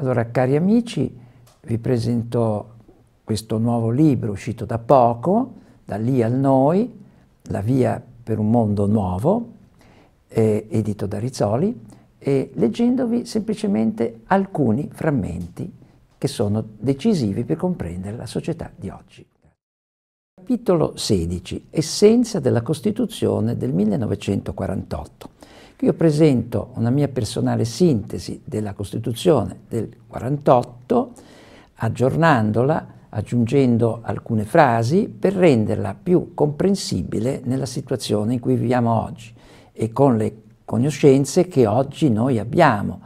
Allora, cari amici, vi presento questo nuovo libro uscito da poco, da lì al noi, La via per un mondo nuovo, eh, edito da Rizzoli, e leggendovi semplicemente alcuni frammenti che sono decisivi per comprendere la società di oggi. Capitolo 16. Essenza della Costituzione del 1948. Io presento una mia personale sintesi della Costituzione del 48, aggiornandola, aggiungendo alcune frasi per renderla più comprensibile nella situazione in cui viviamo oggi e con le conoscenze che oggi noi abbiamo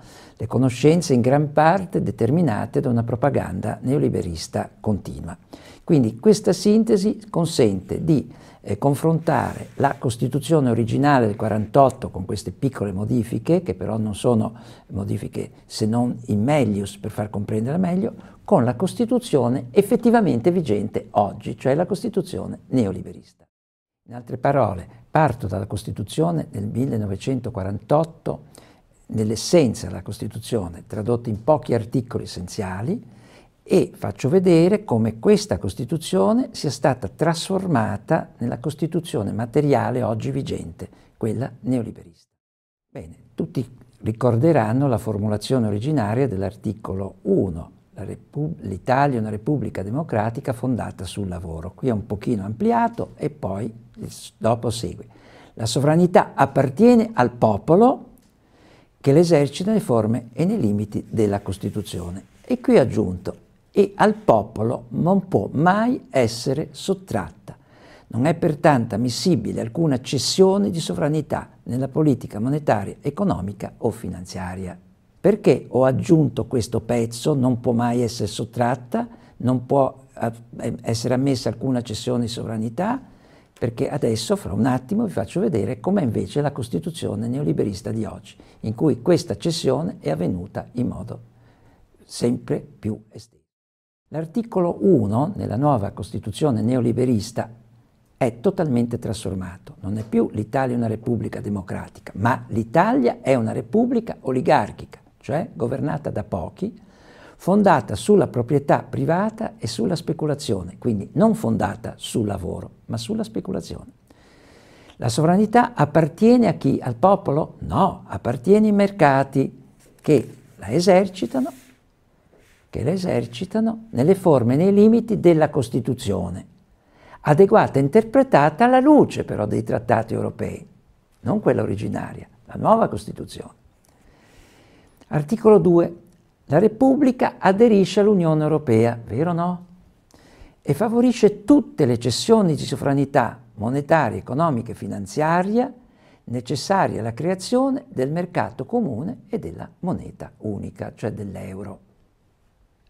le conoscenze in gran parte determinate da una propaganda neoliberista continua. Quindi questa sintesi consente di eh, confrontare la Costituzione originale del 48 con queste piccole modifiche, che però non sono modifiche se non in melius per far comprendere meglio, con la Costituzione effettivamente vigente oggi, cioè la Costituzione neoliberista. In altre parole, parto dalla Costituzione del 1948 nell'essenza della Costituzione, tradotta in pochi articoli essenziali, e faccio vedere come questa Costituzione sia stata trasformata nella Costituzione materiale oggi vigente, quella neoliberista. Bene, tutti ricorderanno la formulazione originaria dell'articolo 1, l'Italia è una repubblica democratica fondata sul lavoro. Qui è un pochino ampliato e poi dopo segue. La sovranità appartiene al popolo che l'esercita nelle forme e nei limiti della Costituzione. E qui ha aggiunto, e al popolo non può mai essere sottratta. Non è pertanto ammissibile alcuna cessione di sovranità nella politica monetaria, economica o finanziaria. Perché ho aggiunto questo pezzo, non può mai essere sottratta, non può eh, essere ammessa alcuna cessione di sovranità? perché adesso fra un attimo vi faccio vedere com'è invece la Costituzione neoliberista di oggi, in cui questa cessione è avvenuta in modo sempre più esteso. L'articolo 1 nella nuova Costituzione neoliberista è totalmente trasformato, non è più l'Italia una repubblica democratica, ma l'Italia è una repubblica oligarchica, cioè governata da pochi, fondata sulla proprietà privata e sulla speculazione, quindi non fondata sul lavoro, ma sulla speculazione. La sovranità appartiene a chi? Al popolo? No, appartiene ai mercati che la esercitano, che la esercitano nelle forme e nei limiti della Costituzione, adeguata e interpretata alla luce però dei trattati europei, non quella originaria, la nuova Costituzione. Articolo 2 la Repubblica aderisce all'Unione Europea, vero o no? E favorisce tutte le cessioni di sovranità monetaria, economica e finanziaria necessarie alla creazione del mercato comune e della moneta unica, cioè dell'euro.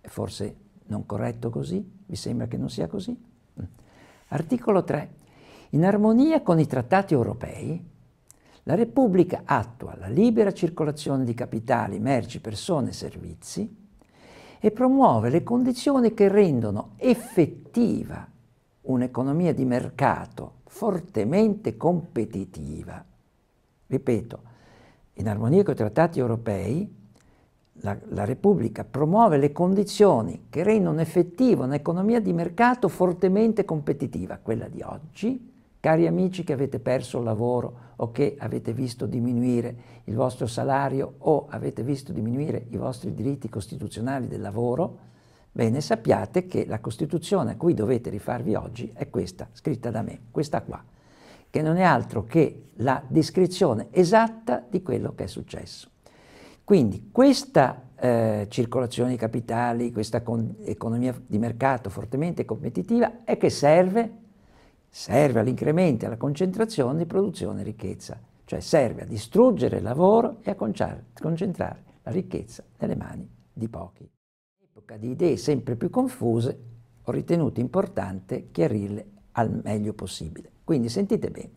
È forse non corretto così? Vi sembra che non sia così? Mm. Articolo 3. In armonia con i trattati europei, la Repubblica attua la libera circolazione di capitali, merci, persone e servizi e promuove le condizioni che rendono effettiva un'economia di mercato fortemente competitiva. Ripeto, in armonia con i trattati europei, la, la, Repubblica promuove le condizioni che rendono effettiva un'economia di mercato fortemente competitiva, quella di oggi, Cari amici che avete perso il lavoro o che avete visto diminuire il vostro salario o avete visto diminuire i vostri diritti costituzionali del lavoro, bene sappiate che la Costituzione a cui dovete rifarvi oggi è questa, scritta da me, questa qua, che non è altro che la descrizione esatta di quello che è successo. Quindi questa eh, circolazione di capitali, questa economia di mercato fortemente competitiva è che serve serve all'incremento e alla concentrazione di produzione e ricchezza, cioè serve a distruggere il lavoro e a concentrare la ricchezza nelle mani di pochi. In epoca di idee sempre più confuse ho ritenuto importante chiarirle al meglio possibile. Quindi sentite bene,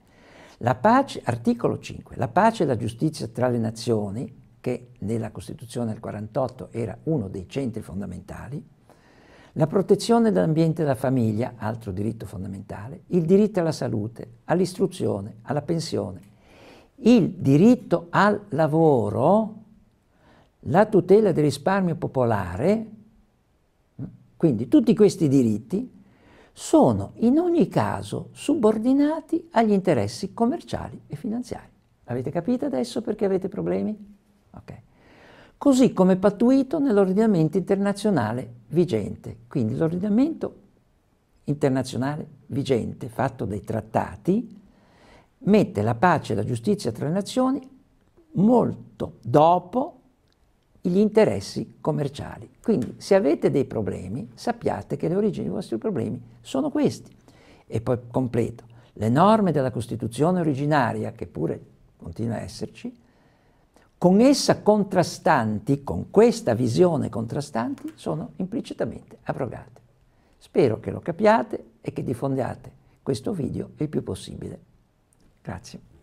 la pace, articolo 5, la pace e la giustizia tra le nazioni, che nella Costituzione del 48 era uno dei centri fondamentali, la protezione dell'ambiente e della famiglia, altro diritto fondamentale, il diritto alla salute, all'istruzione, alla pensione, il diritto al lavoro, la tutela del risparmio popolare, mm, quindi tutti questi diritti sono in ogni caso subordinati agli interessi commerciali e finanziari. Avete capito adesso perché avete problemi? Okay così come pattuito nell'ordinamento internazionale vigente. Quindi l'ordinamento internazionale vigente, fatto dai trattati, mette la pace e la giustizia tra le nazioni molto dopo gli interessi commerciali. Quindi se avete dei problemi sappiate che le origini dei vostri problemi sono questi. E poi completo, le norme della Costituzione originaria, che pure continua a esserci, con essa contrastanti, con questa visione contrastanti, sono implicitamente abrogate. Spero che lo capiate e che diffondiate questo video il più possibile. Grazie.